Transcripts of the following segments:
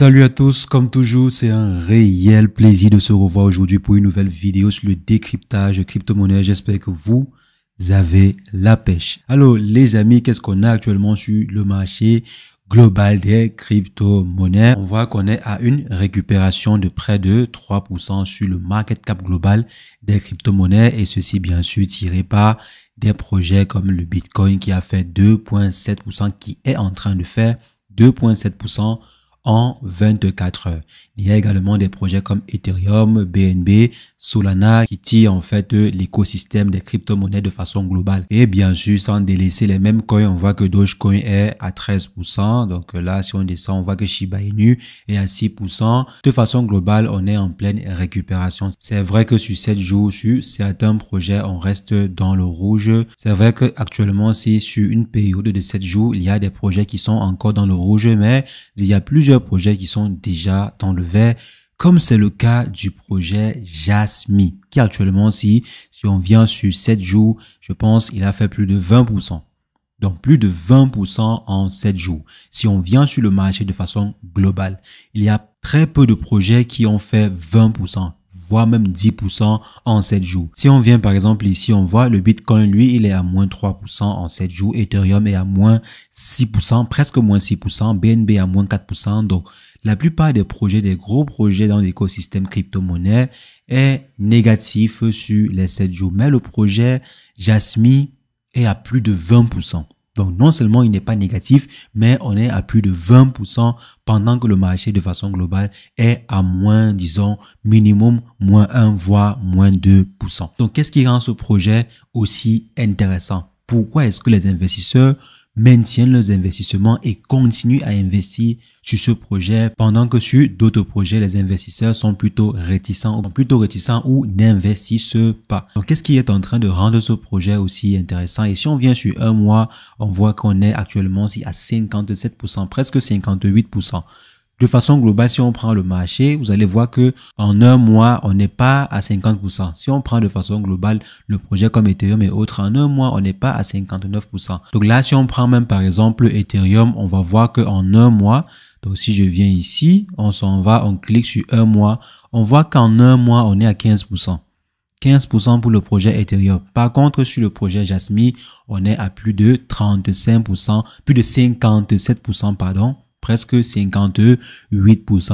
Salut à tous, comme toujours, c'est un réel plaisir de se revoir aujourd'hui pour une nouvelle vidéo sur le décryptage de crypto-monnaie. J'espère que vous avez la pêche. Alors les amis, qu'est-ce qu'on a actuellement sur le marché global des crypto-monnaies On voit qu'on est à une récupération de près de 3% sur le market cap global des crypto-monnaies et ceci bien sûr tiré par des projets comme le Bitcoin qui a fait 2,7% qui est en train de faire 2,7% en 24 heures. Il y a également des projets comme Ethereum, BNB, Solana qui tirent en fait l'écosystème des crypto-monnaies de façon globale. Et bien sûr, sans délaisser les mêmes coins, on voit que Dogecoin est à 13%. Donc là, si on descend, on voit que Shiba Inu est à 6%. De façon globale, on est en pleine récupération. C'est vrai que sur 7 jours, sur certains projets, on reste dans le rouge. C'est vrai que actuellement, si sur une période de 7 jours, il y a des projets qui sont encore dans le rouge, mais il y a plusieurs projets qui sont déjà dans le comme c'est le cas du projet Jasmine, qui actuellement, si, si on vient sur 7 jours, je pense il a fait plus de 20%. Donc plus de 20% en 7 jours. Si on vient sur le marché de façon globale, il y a très peu de projets qui ont fait 20% voire même 10% en 7 jours. Si on vient par exemple ici, on voit le Bitcoin, lui, il est à moins 3% en 7 jours. Ethereum est à moins 6%, presque moins 6%. BNB à moins 4%. Donc, la plupart des projets, des gros projets dans l'écosystème crypto-monnaie est négatif sur les 7 jours. Mais le projet Jasmine est à plus de 20%. Donc non seulement il n'est pas négatif, mais on est à plus de 20% pendant que le marché de façon globale est à moins, disons, minimum moins 1, voire moins 2%. Donc qu'est-ce qui rend ce projet aussi intéressant Pourquoi est-ce que les investisseurs maintiennent leurs investissements et continuent à investir sur ce projet, pendant que sur d'autres projets, les investisseurs sont plutôt réticents, plutôt réticents ou n'investissent pas. Donc, qu'est-ce qui est en train de rendre ce projet aussi intéressant? Et si on vient sur un mois, on voit qu'on est actuellement à 57%, presque 58% de façon globale, si on prend le marché, vous allez voir que en un mois, on n'est pas à 50%. Si on prend de façon globale le projet comme Ethereum et autres, en un mois, on n'est pas à 59%. Donc là, si on prend même par exemple Ethereum, on va voir qu'en un mois, donc si je viens ici, on s'en va, on clique sur un mois, on voit qu'en un mois, on est à 15%. 15% pour le projet Ethereum. Par contre, sur le projet Jasmine, on est à plus de 35%, plus de 57%, pardon, presque 58%.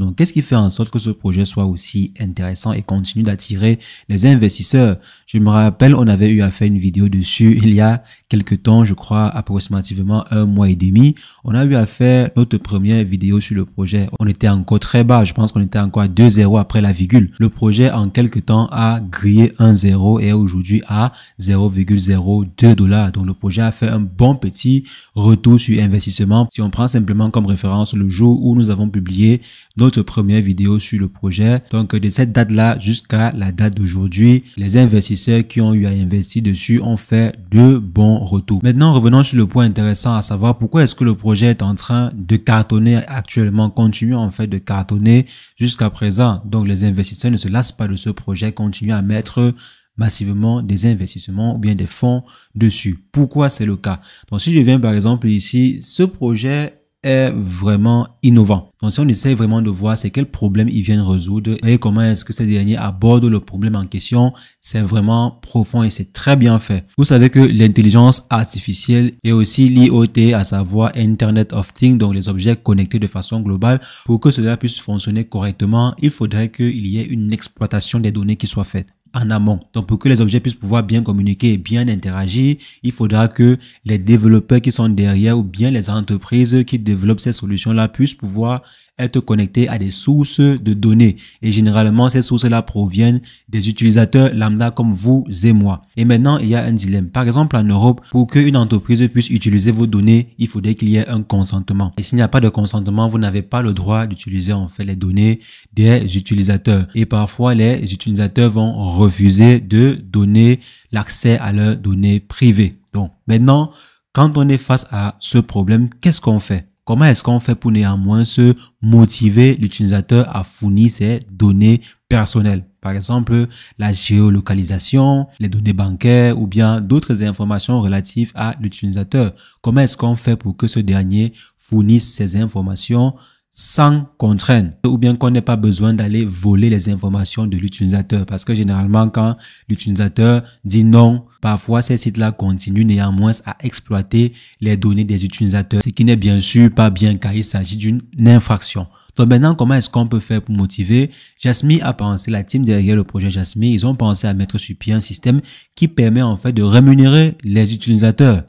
Donc, qu'est-ce qui fait en sorte que ce projet soit aussi intéressant et continue d'attirer les investisseurs Je me rappelle, on avait eu à faire une vidéo dessus il y a quelques temps, je crois approximativement un mois et demi. On a eu à faire notre première vidéo sur le projet. On était encore très bas, je pense qu'on était encore à 2-0 après la virgule. Le projet, en quelques temps, a grillé 1-0 et aujourd'hui à 0,02 dollars. Donc, le projet a fait un bon petit retour sur investissement. Si on prend simplement comme référence le jour où nous avons publié notre première vidéo sur le projet. Donc de cette date-là jusqu'à la date d'aujourd'hui, les investisseurs qui ont eu à investir dessus ont fait de bons retours. Maintenant, revenons sur le point intéressant à savoir pourquoi est-ce que le projet est en train de cartonner actuellement, continue en fait de cartonner jusqu'à présent. Donc les investisseurs ne se lassent pas de ce projet, continuent à mettre massivement des investissements ou bien des fonds dessus. Pourquoi c'est le cas Donc si je viens par exemple ici, ce projet est vraiment innovant. Donc si on essaie vraiment de voir c'est quel problème ils viennent résoudre et comment est-ce que ces derniers abordent le problème en question, c'est vraiment profond et c'est très bien fait. Vous savez que l'intelligence artificielle et aussi l'IoT, à savoir Internet of Things, donc les objets connectés de façon globale, pour que cela puisse fonctionner correctement, il faudrait qu'il y ait une exploitation des données qui soit faite en amont. Donc pour que les objets puissent pouvoir bien communiquer et bien interagir, il faudra que les développeurs qui sont derrière ou bien les entreprises qui développent ces solutions-là puissent pouvoir être connectés à des sources de données. Et généralement, ces sources-là proviennent des utilisateurs lambda comme vous et moi. Et maintenant, il y a un dilemme. Par exemple, en Europe, pour qu'une entreprise puisse utiliser vos données, il faudrait qu'il y ait un consentement. Et s'il n'y a pas de consentement, vous n'avez pas le droit d'utiliser en fait les données des utilisateurs. Et parfois, les utilisateurs vont refuser de donner l'accès à leurs données privées. Donc maintenant, quand on est face à ce problème, qu'est-ce qu'on fait Comment est-ce qu'on fait pour néanmoins se motiver l'utilisateur à fournir ses données personnelles Par exemple, la géolocalisation, les données bancaires ou bien d'autres informations relatives à l'utilisateur. Comment est-ce qu'on fait pour que ce dernier fournisse ces informations sans contrainte ou bien qu'on n'ait pas besoin d'aller voler les informations de l'utilisateur parce que généralement quand l'utilisateur dit non, parfois ces sites-là continuent néanmoins à exploiter les données des utilisateurs, ce qui n'est bien sûr pas bien car il s'agit d'une infraction. Donc maintenant, comment est-ce qu'on peut faire pour motiver Jasmine a pensé, la team derrière le projet Jasmine, ils ont pensé à mettre sur pied un système qui permet en fait de rémunérer les utilisateurs.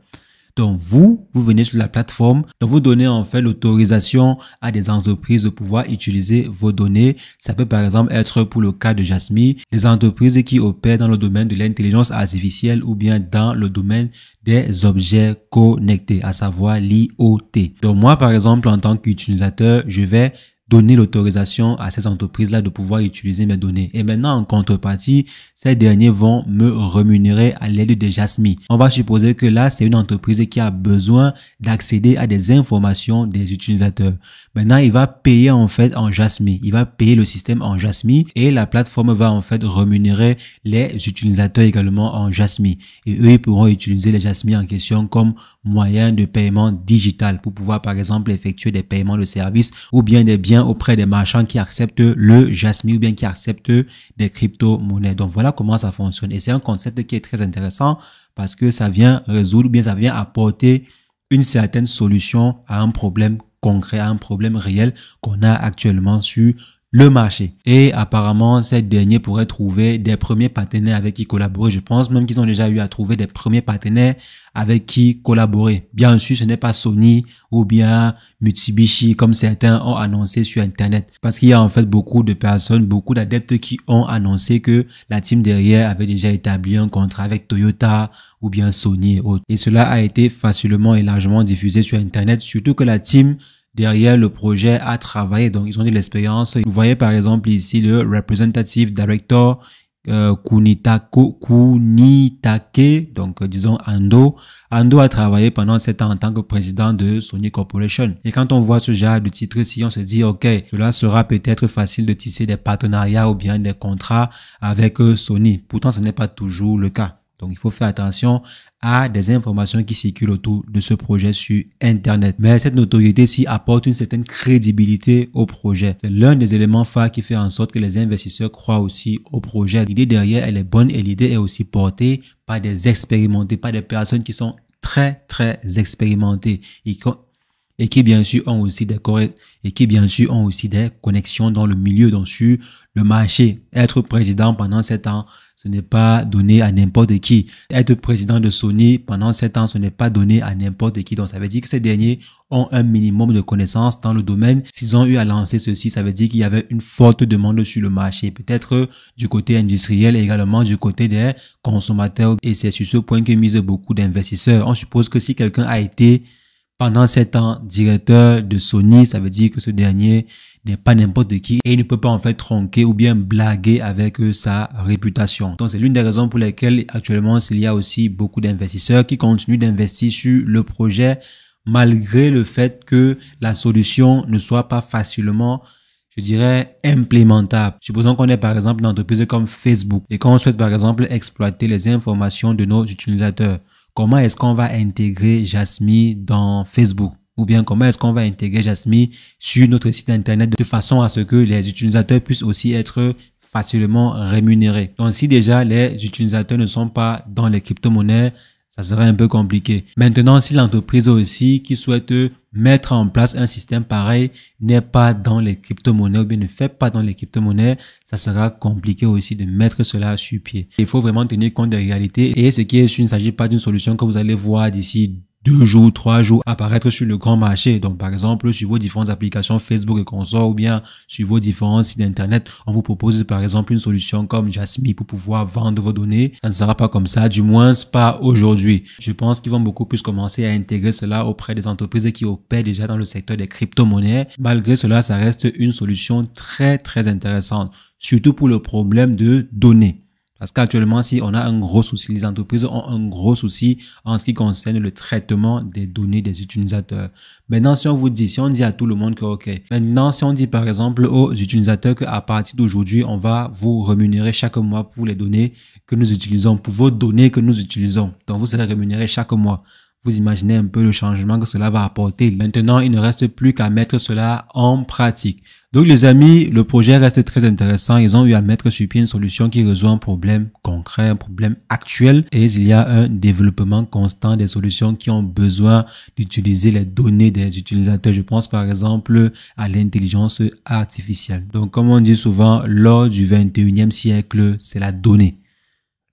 Donc vous, vous venez sur la plateforme, donc vous donnez en fait l'autorisation à des entreprises de pouvoir utiliser vos données. Ça peut par exemple être pour le cas de Jasmine, les entreprises qui opèrent dans le domaine de l'intelligence artificielle ou bien dans le domaine des objets connectés, à savoir l'IoT. Donc moi par exemple en tant qu'utilisateur, je vais donner l'autorisation à ces entreprises-là de pouvoir utiliser mes données. Et maintenant, en contrepartie, ces derniers vont me rémunérer à l'aide de Jasmine. On va supposer que là, c'est une entreprise qui a besoin d'accéder à des informations des utilisateurs. Maintenant, il va payer en fait en Jasmine. Il va payer le système en Jasmine et la plateforme va en fait rémunérer les utilisateurs également en Jasmine. Et eux, ils pourront utiliser les Jasmine en question comme moyen de paiement digital pour pouvoir par exemple effectuer des paiements de services ou bien des biens auprès des marchands qui acceptent le Jasmine ou bien qui acceptent des crypto-monnaies. Donc voilà comment ça fonctionne. Et c'est un concept qui est très intéressant parce que ça vient résoudre ou bien ça vient apporter une certaine solution à un problème concret, à un problème réel qu'on a actuellement sur le marché. Et apparemment, ces derniers pourraient trouver des premiers partenaires avec qui collaborer. Je pense même qu'ils ont déjà eu à trouver des premiers partenaires avec qui collaborer. Bien sûr, ce n'est pas Sony ou bien Mitsubishi comme certains ont annoncé sur Internet. Parce qu'il y a en fait beaucoup de personnes, beaucoup d'adeptes qui ont annoncé que la team derrière avait déjà établi un contrat avec Toyota ou bien Sony et autres. Et cela a été facilement et largement diffusé sur Internet, surtout que la team derrière le projet à travailler. Donc, ils ont de l'expérience. Vous voyez par exemple ici le Representative Director euh, Kunitako, Kunitake, donc euh, disons Ando. Ando a travaillé pendant 7 ans en tant que président de Sony Corporation. Et quand on voit ce genre de titre, si on se dit, OK, cela sera peut-être facile de tisser des partenariats ou bien des contrats avec euh, Sony. Pourtant, ce n'est pas toujours le cas. Donc, il faut faire attention à des informations qui circulent autour de ce projet sur Internet. Mais cette notoriété-ci apporte une certaine crédibilité au projet. C'est l'un des éléments phares qui fait en sorte que les investisseurs croient aussi au projet. L'idée derrière, elle est bonne et l'idée est aussi portée par des expérimentés, par des personnes qui sont très, très expérimentées et qui bien sûr ont aussi des et qui bien sûr ont aussi des connexions dans le milieu, dans sur le marché. Être président pendant sept ans, ce n'est pas donné à n'importe qui. Être président de Sony pendant 7 ans, ce n'est pas donné à n'importe qui. Donc ça veut dire que ces derniers ont un minimum de connaissances dans le domaine. S'ils ont eu à lancer ceci, ça veut dire qu'il y avait une forte demande sur le marché, peut-être du côté industriel et également du côté des consommateurs. Et c'est sur ce point que mise beaucoup d'investisseurs. On suppose que si quelqu'un a été pendant 7 ans directeur de Sony, ça veut dire que ce dernier n'est pas n'importe qui et il ne peut pas en fait tronquer ou bien blaguer avec euh, sa réputation. Donc c'est l'une des raisons pour lesquelles actuellement il y a aussi beaucoup d'investisseurs qui continuent d'investir sur le projet malgré le fait que la solution ne soit pas facilement je dirais, implémentable. Supposons qu'on est par exemple une entreprise comme Facebook et qu'on souhaite par exemple exploiter les informations de nos utilisateurs. Comment est-ce qu'on va intégrer Jasmine dans Facebook ou bien comment est-ce qu'on va intégrer Jasmine sur notre site internet de façon à ce que les utilisateurs puissent aussi être facilement rémunérés. Donc si déjà les utilisateurs ne sont pas dans les crypto-monnaies, ça sera un peu compliqué. Maintenant, si l'entreprise aussi qui souhaite mettre en place un système pareil n'est pas dans les crypto-monnaies ou bien ne fait pas dans les crypto-monnaies, ça sera compliqué aussi de mettre cela sur pied. Il faut vraiment tenir compte des réalités et ce qui est sûr, il ne s'agit pas d'une solution que vous allez voir d'ici deux jours, trois jours, apparaître sur le grand marché. Donc, par exemple, sur vos différentes applications Facebook et consorts ou bien sur vos différents sites internet, on vous propose par exemple une solution comme Jasmine pour pouvoir vendre vos données. Ça ne sera pas comme ça, du moins pas aujourd'hui. Je pense qu'ils vont beaucoup plus commencer à intégrer cela auprès des entreprises qui opèrent déjà dans le secteur des crypto-monnaies. Malgré cela, ça reste une solution très, très intéressante surtout pour le problème de données. Parce qu'actuellement, si on a un gros souci, les entreprises ont un gros souci en ce qui concerne le traitement des données des utilisateurs. Maintenant, si on vous dit, si on dit à tout le monde que, OK, maintenant, si on dit par exemple aux utilisateurs qu'à partir d'aujourd'hui, on va vous rémunérer chaque mois pour les données que nous utilisons, pour vos données que nous utilisons. Donc, vous serez rémunéré chaque mois. Vous imaginez un peu le changement que cela va apporter. Maintenant, il ne reste plus qu'à mettre cela en pratique. Donc les amis, le projet reste très intéressant. Ils ont eu à mettre sur pied une solution qui résout un problème concret, un problème actuel. Et il y a un développement constant des solutions qui ont besoin d'utiliser les données des utilisateurs. Je pense par exemple à l'intelligence artificielle. Donc comme on dit souvent, lors du 21e siècle, c'est la donnée.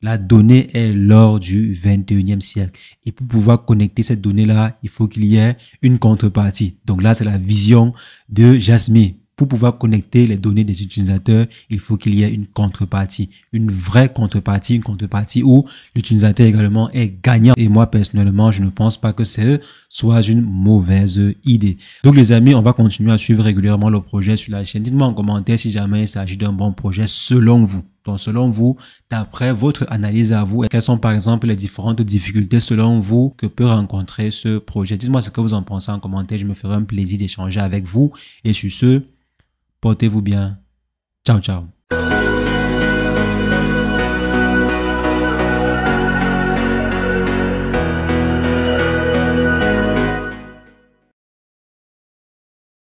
La donnée est l'or du 21e siècle. Et pour pouvoir connecter cette donnée-là, il faut qu'il y ait une contrepartie. Donc là, c'est la vision de Jasmine. Pour pouvoir connecter les données des utilisateurs, il faut qu'il y ait une contrepartie, une vraie contrepartie, une contrepartie où l'utilisateur également est gagnant. Et moi, personnellement, je ne pense pas que ce soit une mauvaise idée. Donc, les amis, on va continuer à suivre régulièrement le projet sur la chaîne. Dites-moi en commentaire si jamais il s'agit d'un bon projet selon vous selon vous, d'après votre analyse à vous, quelles sont par exemple les différentes difficultés selon vous que peut rencontrer ce projet Dites-moi ce que vous en pensez en commentaire. Je me ferai un plaisir d'échanger avec vous. Et sur ce, portez-vous bien. Ciao, ciao.